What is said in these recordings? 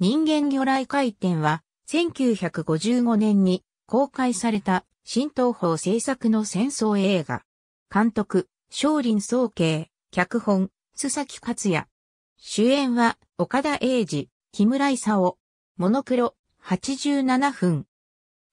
人間魚雷回転は、1955年に公開された新東宝制作の戦争映画。監督、松林総慶、脚本、須崎克也。主演は、岡田英二、木村勲。モノクロ、87分。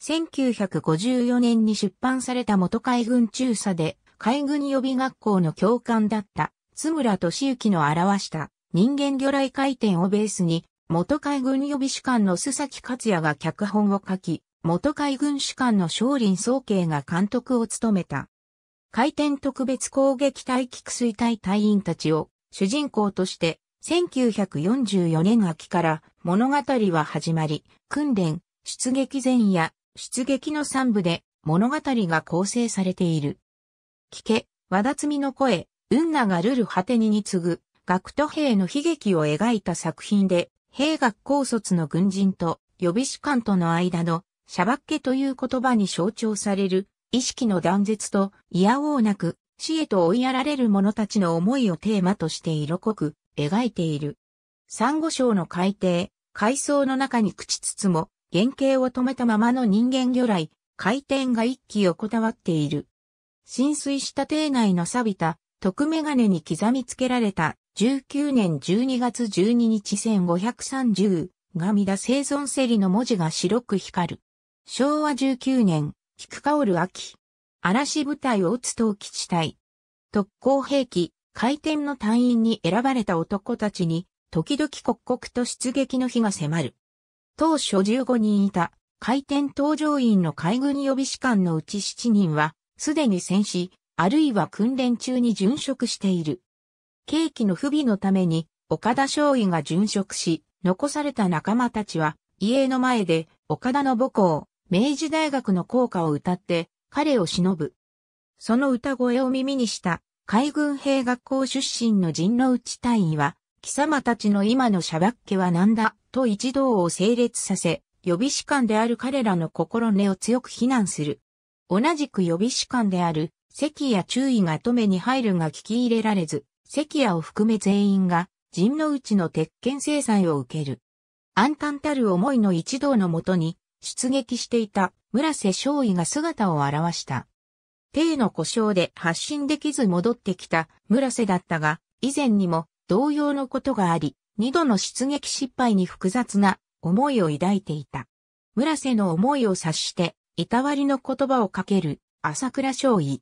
1954年に出版された元海軍中佐で、海軍予備学校の教官だった、津村敏之の表した人間魚雷回転をベースに、元海軍予備士官の須崎克也が脚本を書き、元海軍士官の松林総慶が監督を務めた。回転特別攻撃隊菊水隊隊員たちを主人公として、1944年秋から物語は始まり、訓練、出撃前夜、出撃の3部で物語が構成されている。聞け、和田摘の声、運河がルル果てにに次ぐ、学徒兵の悲劇を描いた作品で、兵学校卒の軍人と予備士官との間のシャバッケという言葉に象徴される意識の断絶といやおうなく死へと追いやられる者たちの思いをテーマとして色濃く描いている。珊瑚礁の海底、海藻の中に朽ちつつも原型を止めたままの人間魚雷、回転が一気横たわっている。浸水した艇内の錆びた、特眼鏡に刻みつけられた19年12月12日1530が見だ生存セリの文字が白く光る。昭和19年、菊香る秋。嵐部隊を打つ陶基地帯。特攻兵器、回転の隊員に選ばれた男たちに、時々刻々と出撃の日が迫る。当初15人いた、回転搭乗員の海軍予備士官のうち7人は、すでに戦死、あるいは訓練中に殉職している。景気の不備のために、岡田少尉が殉職し、残された仲間たちは、家の前で、岡田の母校、明治大学の校歌を歌って、彼を忍ぶ。その歌声を耳にした、海軍兵学校出身の陣の内隊員は、貴様たちの今のシャバッケは何だ、と一同を整列させ、予備士官である彼らの心根を強く非難する。同じく予備士官である、関や注意が止めに入るが聞き入れられず、関谷を含め全員が、陣の内の鉄拳制裁を受ける。暗淡たる思いの一同のもとに、出撃していた村瀬少尉が姿を現した。帝の故障で発信できず戻ってきた村瀬だったが、以前にも同様のことがあり、二度の出撃失敗に複雑な思いを抱いていた。村瀬の思いを察して、いたわりの言葉をかける朝倉少尉。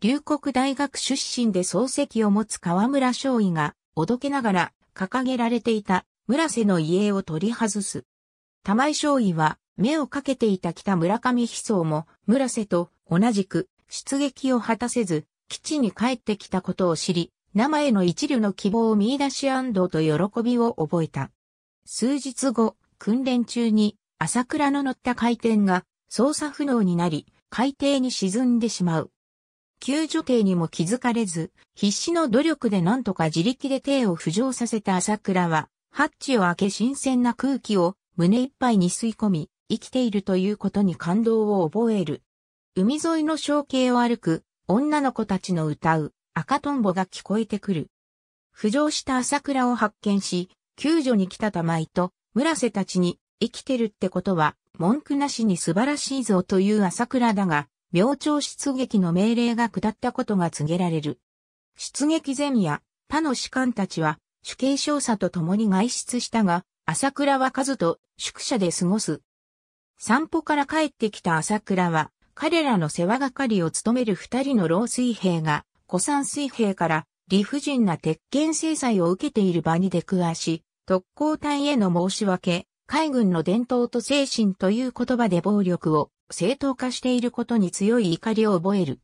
龍谷大学出身で漱石を持つ河村少尉が、おどけながら掲げられていた村瀬の遺影を取り外す。玉井少尉は、目をかけていた北村上悲壮も、村瀬と同じく出撃を果たせず、基地に帰ってきたことを知り、生への一流の希望を見出し安堵と喜びを覚えた。数日後、訓練中に、朝倉の乗った回転が操作不能になり、海底に沈んでしまう。救助艇にも気づかれず、必死の努力で何とか自力で艇を浮上させた朝倉は、ハッチを開け新鮮な空気を胸いっぱいに吸い込み、生きているということに感動を覚える。海沿いの小径を歩く、女の子たちの歌う、赤とんぼが聞こえてくる。浮上した朝倉を発見し、救助に来た玉井と、村瀬たちに、生きてるってことは、文句なしに素晴らしいぞという朝倉だが、明朝出撃の命令が下ったことが告げられる。出撃前夜、他の士官たちは、主刑少佐と共に外出したが、朝倉は数と宿舎で過ごす。散歩から帰ってきた朝倉は、彼らの世話係を務める二人の老水兵が、古山水兵から理不尽な鉄拳制裁を受けている場に出くわし、特攻隊への申し訳、海軍の伝統と精神という言葉で暴力を正当化していることに強い怒りを覚える。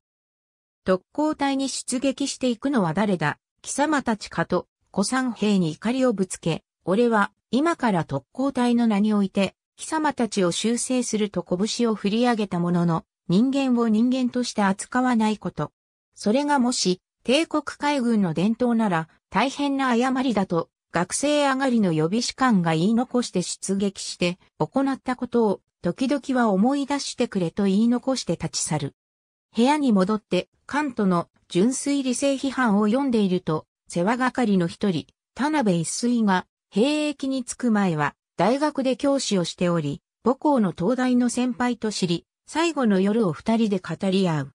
特攻隊に出撃していくのは誰だ、貴様たちかと、古参兵に怒りをぶつけ、俺は、今から特攻隊の名において、貴様たちを修正すると拳を振り上げたものの、人間を人間として扱わないこと。それがもし、帝国海軍の伝統なら、大変な誤りだと、学生上がりの予備士官が言い残して出撃して、行ったことを、時々は思い出してくれと言い残して立ち去る。部屋に戻って、カントの純粋理性批判を読んでいると、世話係の一人、田辺一水が、兵役に着く前は、大学で教師をしており、母校の東大の先輩と知り、最後の夜を二人で語り合う。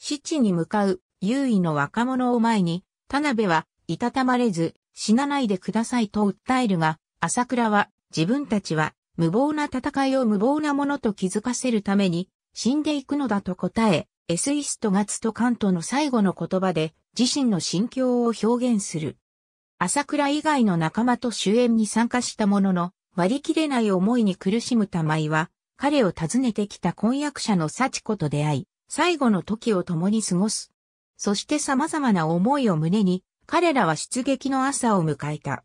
七地に向かう、優位の若者を前に、田辺は、いたたまれず、死なないでくださいと訴えるが、朝倉は、自分たちは、無謀な戦いを無謀なものと気づかせるために、死んでいくのだと答え、エスイストガツとカントの最後の言葉で自身の心境を表現する。朝倉以外の仲間と主演に参加したものの、割り切れない思いに苦しむ玉井は、彼を訪ねてきた婚約者の幸子と出会い、最後の時を共に過ごす。そして様々な思いを胸に、彼らは出撃の朝を迎えた。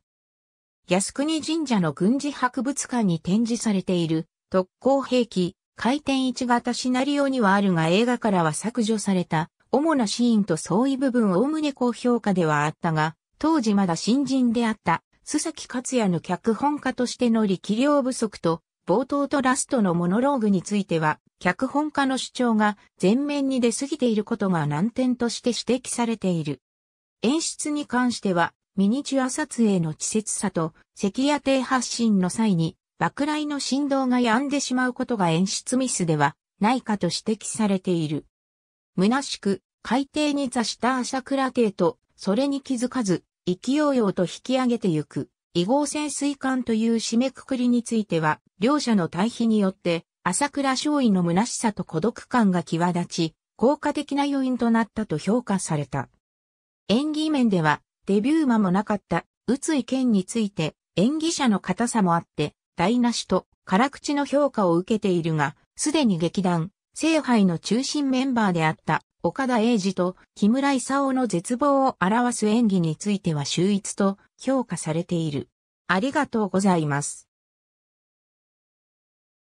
靖国神社の軍事博物館に展示されている特攻兵器回転一型シナリオにはあるが映画からは削除された主なシーンと相違部分おおむね高評価ではあったが、当時まだ新人であった須崎克也の脚本家としての力量不足と冒頭とラストのモノローグについては、脚本家の主張が前面に出過ぎていることが難点として指摘されている。演出に関しては、ミニチュア撮影の稚拙さと赤夜低発信の際に爆雷の振動が止んでしまうことが演出ミスではないかと指摘されている。虚しく海底に座した朝倉艇とそれに気づかず勢いよと引き上げてゆく異合潜水艦という締めくくりについては両者の対比によって朝倉少尉の虚しさと孤独感が際立ち効果的な要因となったと評価された。演技面ではデビュー間もなかった宇津井健について演技者の硬さもあって、台無しと辛口の評価を受けているが、すでに劇団、聖杯の中心メンバーであった岡田英二と木村勲の絶望を表す演技については秀逸と評価されている。ありがとうございます。